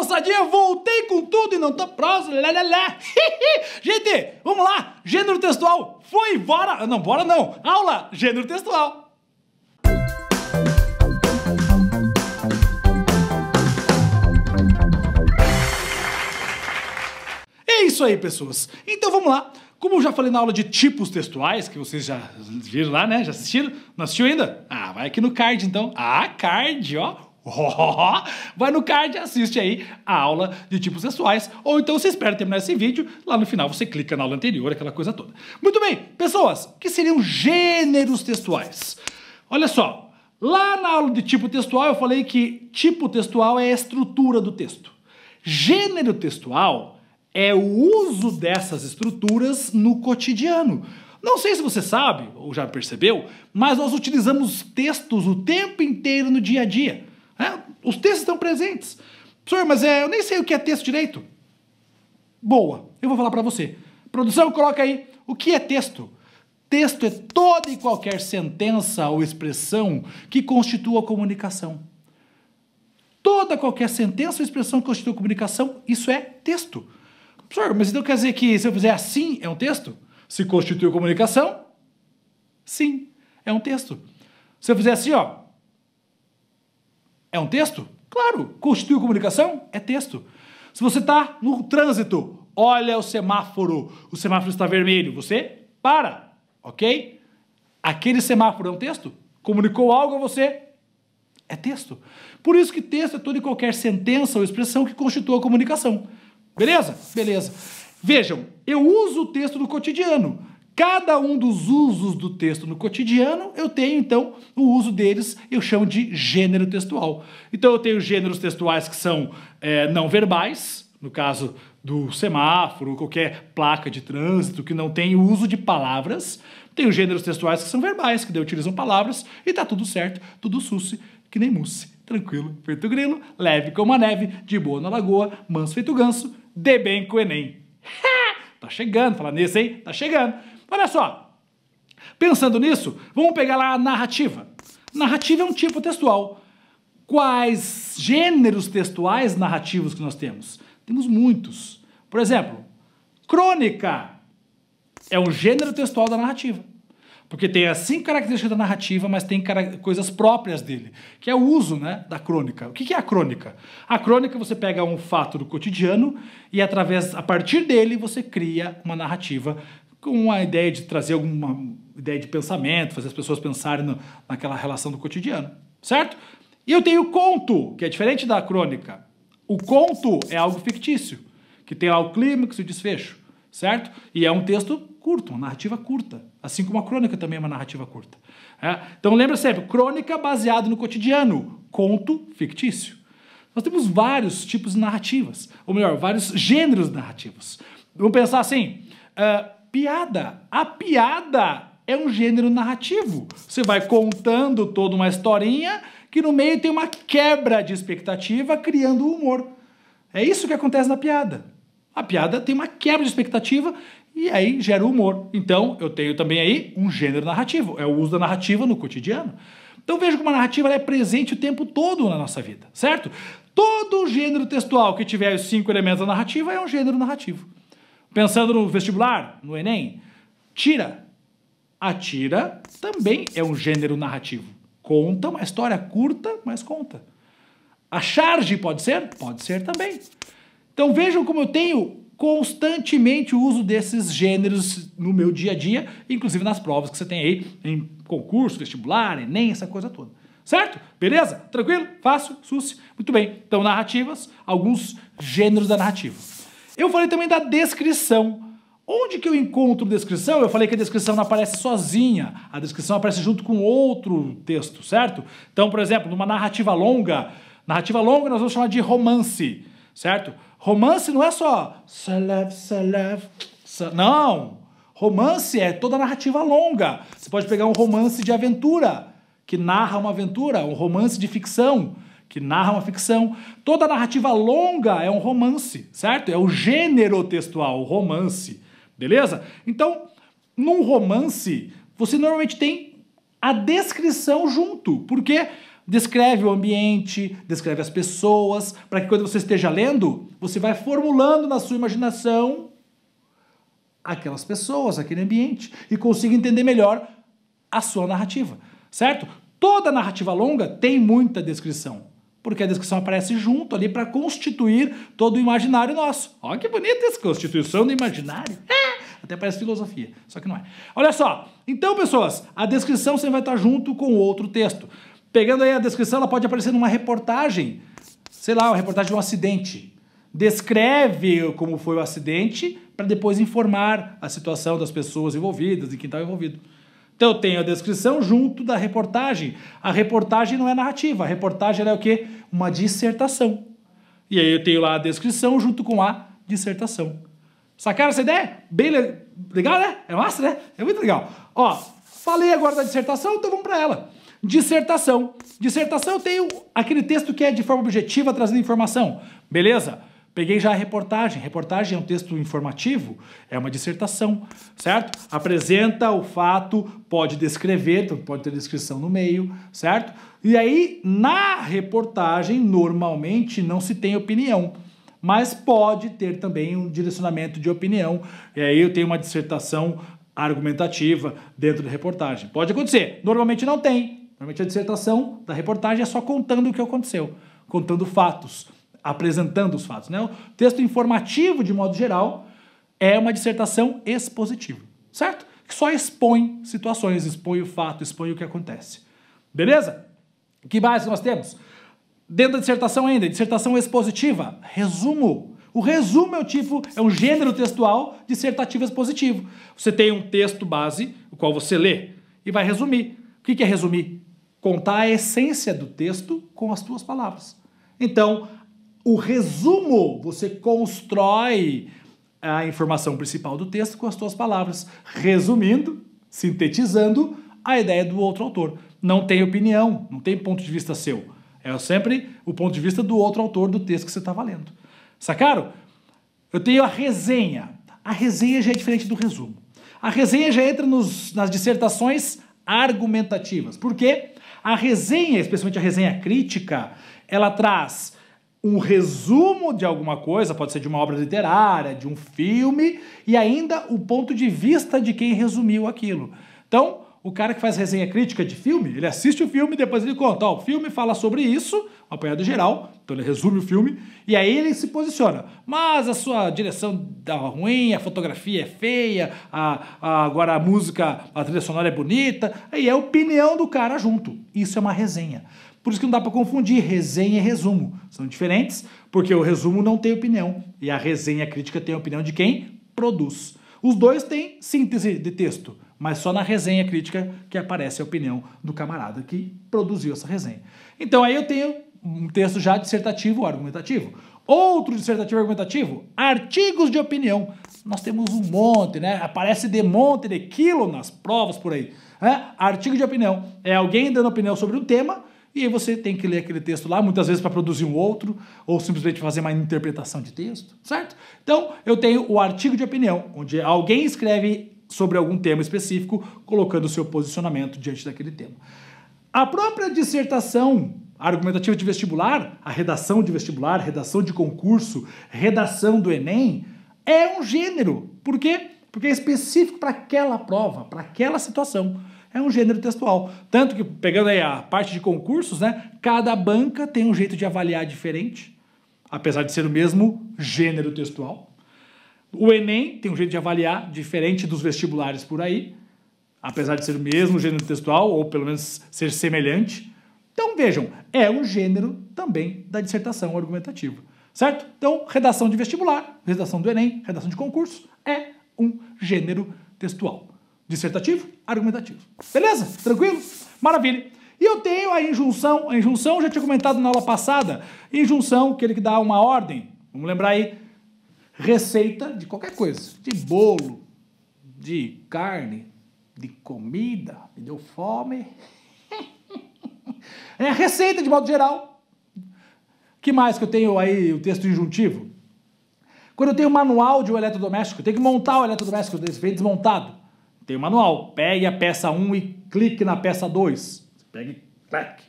ousadia, voltei com tudo e não tô próximo. Lelelé. Gente, vamos lá. Gênero textual. Foi embora. Ah, não, bora não. Aula, gênero textual. É isso aí, pessoas. Então vamos lá. Como eu já falei na aula de tipos textuais, que vocês já viram lá, né? Já assistiram? Não assistiu ainda? Ah, vai aqui no card então. Ah, card, ó. vai no card e assiste aí a aula de tipos sexuais, ou então se espera terminar esse vídeo, lá no final você clica na aula anterior, aquela coisa toda. Muito bem, pessoas, o que seriam gêneros textuais? Olha só, lá na aula de tipo textual eu falei que tipo textual é a estrutura do texto. Gênero textual é o uso dessas estruturas no cotidiano. Não sei se você sabe ou já percebeu, mas nós utilizamos textos o tempo inteiro no dia a dia. É, os textos estão presentes. senhor, mas é, eu nem sei o que é texto direito. Boa, eu vou falar para você. Produção, coloca aí. O que é texto? Texto é toda e qualquer sentença ou expressão que constitua comunicação. Toda qualquer sentença ou expressão que constitua comunicação, isso é texto. Professor, mas então quer dizer que se eu fizer assim é um texto? Se constitui comunicação? Sim, é um texto. Se eu fizer assim, ó, é um texto? Claro. Constitui comunicação? É texto. Se você está no trânsito, olha o semáforo. O semáforo está vermelho. Você para, ok? Aquele semáforo é um texto? Comunicou algo a você? É texto. Por isso que texto é toda e qualquer sentença ou expressão que constitua a comunicação. Beleza? Beleza. Vejam, eu uso o texto do cotidiano, cada um dos usos do texto no cotidiano, eu tenho então o uso deles, eu chamo de gênero textual. Então eu tenho gêneros textuais que são é, não verbais, no caso do semáforo, qualquer placa de trânsito que não tem uso de palavras. Tenho gêneros textuais que são verbais, que daí utilizam palavras, e tá tudo certo, tudo susse, que nem mousse. Tranquilo, feito grilo, leve como a neve, de boa na lagoa, manso feito ganso, de bem com o Enem. Tá chegando, fala nisso, hein? Tá chegando. Olha só, pensando nisso, vamos pegar lá a narrativa. Narrativa é um tipo textual. Quais gêneros textuais narrativos que nós temos? Temos muitos. Por exemplo, crônica é um gênero textual da narrativa. Porque tem as cinco características da narrativa, mas tem coisas próprias dele, que é o uso né, da crônica. O que é a crônica? A crônica você pega um fato do cotidiano e, através, a partir dele, você cria uma narrativa com a ideia de trazer alguma ideia de pensamento, fazer as pessoas pensarem no, naquela relação do cotidiano, certo? E eu tenho o conto, que é diferente da crônica. O conto é algo fictício, que tem lá o clímax e o desfecho, certo? E é um texto curto, uma narrativa curta. Assim como a crônica também é uma narrativa curta. É? Então lembra sempre, crônica baseado no cotidiano, conto fictício. Nós temos vários tipos de narrativas, ou melhor, vários gêneros narrativos. Vamos pensar assim, uh, piada. A piada é um gênero narrativo. Você vai contando toda uma historinha que no meio tem uma quebra de expectativa, criando humor. É isso que acontece na piada. A piada tem uma quebra de expectativa e aí gera humor. Então, eu tenho também aí um gênero narrativo, é o uso da narrativa no cotidiano. Então veja como a narrativa é presente o tempo todo na nossa vida, certo? Todo gênero textual que tiver os cinco elementos da narrativa é um gênero narrativo. Pensando no vestibular, no Enem, tira. A tira também é um gênero narrativo. Conta uma história curta, mas conta. A charge pode ser? Pode ser também. Então vejam como eu tenho constantemente o uso desses gêneros no meu dia a dia, inclusive nas provas que você tem aí, em concurso, vestibular, Enem, essa coisa toda. Certo? Beleza? Tranquilo? Fácil? Suce? Muito bem. Então, narrativas, alguns gêneros da narrativa. Eu falei também da descrição. Onde que eu encontro descrição? Eu falei que a descrição não aparece sozinha, a descrição aparece junto com outro texto, certo? Então, por exemplo, numa narrativa longa, narrativa longa nós vamos chamar de romance, certo? Romance não é só salaf, salaf, não. Romance é toda narrativa longa. Você pode pegar um romance de aventura, que narra uma aventura, um romance de ficção que narra uma ficção. Toda narrativa longa é um romance, certo? É o gênero textual, o romance, beleza? Então, num romance, você normalmente tem a descrição junto, porque descreve o ambiente, descreve as pessoas, para que quando você esteja lendo, você vai formulando na sua imaginação aquelas pessoas, aquele ambiente e consiga entender melhor a sua narrativa, certo? Toda narrativa longa tem muita descrição porque a descrição aparece junto ali para constituir todo o imaginário nosso. Olha que bonita essa constituição do imaginário. Até parece filosofia, só que não é. Olha só, então pessoas, a descrição sempre vai estar junto com outro texto. Pegando aí a descrição, ela pode aparecer numa reportagem, sei lá, uma reportagem de um acidente. Descreve como foi o acidente para depois informar a situação das pessoas envolvidas e quem está envolvido. Então eu tenho a descrição junto da reportagem. A reportagem não é narrativa, a reportagem é o quê? Uma dissertação. E aí eu tenho lá a descrição junto com a dissertação. Sacaram essa ideia? Bem le... legal, né? É massa, né? É muito legal. Ó, falei agora da dissertação, então vamos para ela. Dissertação. Dissertação eu tenho aquele texto que é de forma objetiva trazendo informação. Beleza? Peguei já a reportagem. Reportagem é um texto informativo, é uma dissertação, certo? Apresenta o fato, pode descrever, então pode ter descrição no meio, certo? E aí, na reportagem, normalmente não se tem opinião, mas pode ter também um direcionamento de opinião. E aí eu tenho uma dissertação argumentativa dentro da reportagem. Pode acontecer. Normalmente não tem. Normalmente a dissertação da reportagem é só contando o que aconteceu, contando fatos apresentando os fatos. Né? O texto informativo, de modo geral, é uma dissertação expositiva, certo? Que só expõe situações, expõe o fato, expõe o que acontece. Beleza? que mais nós temos? Dentro da dissertação ainda, dissertação expositiva, resumo. O resumo é o tipo, é um gênero textual dissertativo expositivo. Você tem um texto base, o qual você lê e vai resumir. O que é resumir? Contar a essência do texto com as tuas palavras. Então, o resumo, você constrói a informação principal do texto com as suas palavras, resumindo, sintetizando a ideia do outro autor. Não tem opinião, não tem ponto de vista seu. É sempre o ponto de vista do outro autor do texto que você está valendo Sacaram? Eu tenho a resenha. A resenha já é diferente do resumo. A resenha já entra nos, nas dissertações argumentativas. Por quê? A resenha, especialmente a resenha crítica, ela traz um resumo de alguma coisa, pode ser de uma obra literária, de um filme, e ainda o ponto de vista de quem resumiu aquilo. Então, o cara que faz resenha crítica de filme, ele assiste o filme, depois ele conta, ó, o filme fala sobre isso, um apanhado geral, então ele resume o filme, e aí ele se posiciona. Mas a sua direção dá tá ruim, a fotografia é feia, a, a, agora a música, a trilha sonora é bonita, aí é a opinião do cara junto. Isso é uma resenha. Por isso que não dá para confundir resenha e resumo. São diferentes, porque o resumo não tem opinião e a resenha crítica tem a opinião de quem produz. Os dois têm síntese de texto, mas só na resenha crítica que aparece a opinião do camarada que produziu essa resenha. Então aí eu tenho um texto já dissertativo argumentativo. Outro dissertativo argumentativo, artigos de opinião. Nós temos um monte, né? Aparece de monte, de quilo nas provas por aí. É? Artigo de opinião é alguém dando opinião sobre um tema e aí você tem que ler aquele texto lá, muitas vezes para produzir um outro, ou simplesmente fazer uma interpretação de texto, certo? Então, eu tenho o artigo de opinião, onde alguém escreve sobre algum tema específico, colocando o seu posicionamento diante daquele tema. A própria dissertação argumentativa de vestibular, a redação de vestibular, redação de concurso, redação do Enem, é um gênero. Por quê? Porque é específico para aquela prova, para aquela situação é um gênero textual. Tanto que, pegando aí a parte de concursos, né, cada banca tem um jeito de avaliar diferente, apesar de ser o mesmo gênero textual. O Enem tem um jeito de avaliar diferente dos vestibulares por aí, apesar de ser o mesmo gênero textual, ou pelo menos ser semelhante. Então vejam, é um gênero também da dissertação argumentativa, certo? Então, redação de vestibular, redação do Enem, redação de concurso é um gênero textual dissertativo, argumentativo. Beleza? Tranquilo? Maravilha. E eu tenho a injunção, a injunção eu já tinha comentado na aula passada, injunção, aquele que dá uma ordem, vamos lembrar aí, receita de qualquer coisa, de bolo, de carne, de comida, me deu fome. é a receita de modo geral. Que mais que eu tenho aí o texto injuntivo? Quando eu tenho um manual de um eletrodoméstico, eu tenho que montar o eletrodoméstico, ele vem desmontado. Tem o manual. Pegue a peça 1 e clique na peça 2. Pegue, clique.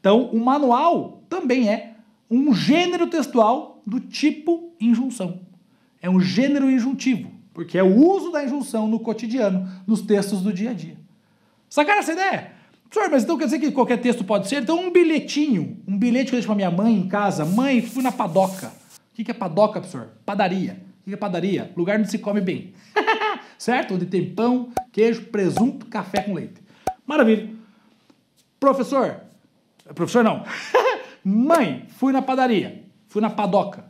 Então, o manual também é um gênero textual do tipo injunção. É um gênero injuntivo, porque é o uso da injunção no cotidiano, nos textos do dia a dia. Sacaram essa ideia? Senhor, mas então quer dizer que qualquer texto pode ser? Então, um bilhetinho, um bilhete que eu deixo para minha mãe em casa. Mãe, fui na padoca. O que é padoca, professor? Padaria. O que é padaria? Lugar onde se come bem. certo? Onde tem pão, queijo, presunto, café com leite. Maravilha. Professor, professor não. Mãe, fui na padaria, fui na padoca.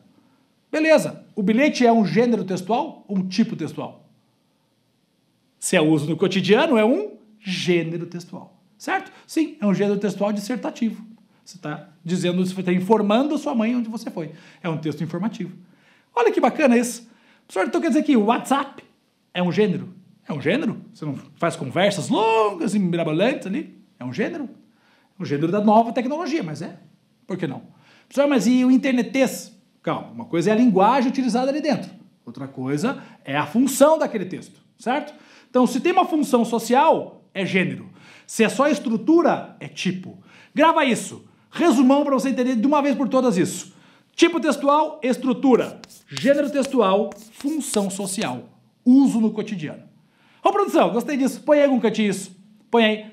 Beleza, o bilhete é um gênero textual, um tipo textual. Se é uso no cotidiano, é um gênero textual, certo? Sim, é um gênero textual dissertativo. Você está dizendo, você está informando a sua mãe onde você foi. É um texto informativo. Olha que bacana isso. Professor, então quer dizer que o WhatsApp é um gênero? É um gênero. Você não faz conversas longas e mirabolantes ali? É um gênero. É um gênero da nova tecnologia, mas é. Por que não? Pessoal, mas e o internetês? Calma, uma coisa é a linguagem utilizada ali dentro. Outra coisa é a função daquele texto, certo? Então, se tem uma função social, é gênero. Se é só estrutura, é tipo. Grava isso. Resumão para você entender de uma vez por todas isso. Tipo textual, estrutura. Gênero textual, função social uso no cotidiano. Ô produção, gostei disso. Põe aí algum cantinho isso. Põe aí.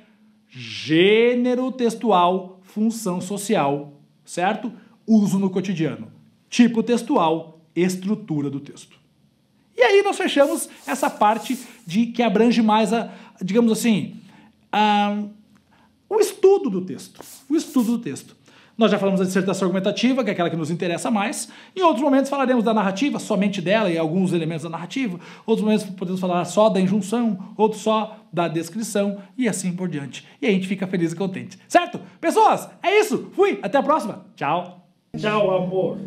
Gênero textual, função social, certo? Uso no cotidiano. Tipo textual, estrutura do texto. E aí nós fechamos essa parte de que abrange mais a, digamos assim, a, o estudo do texto. O estudo do texto. Nós já falamos da dissertação argumentativa, que é aquela que nos interessa mais. Em outros momentos falaremos da narrativa, somente dela e alguns elementos da narrativa. Outros momentos podemos falar só da injunção, outros só da descrição e assim por diante. E a gente fica feliz e contente. Certo? Pessoas, é isso. Fui, até a próxima. Tchau. Tchau, amor.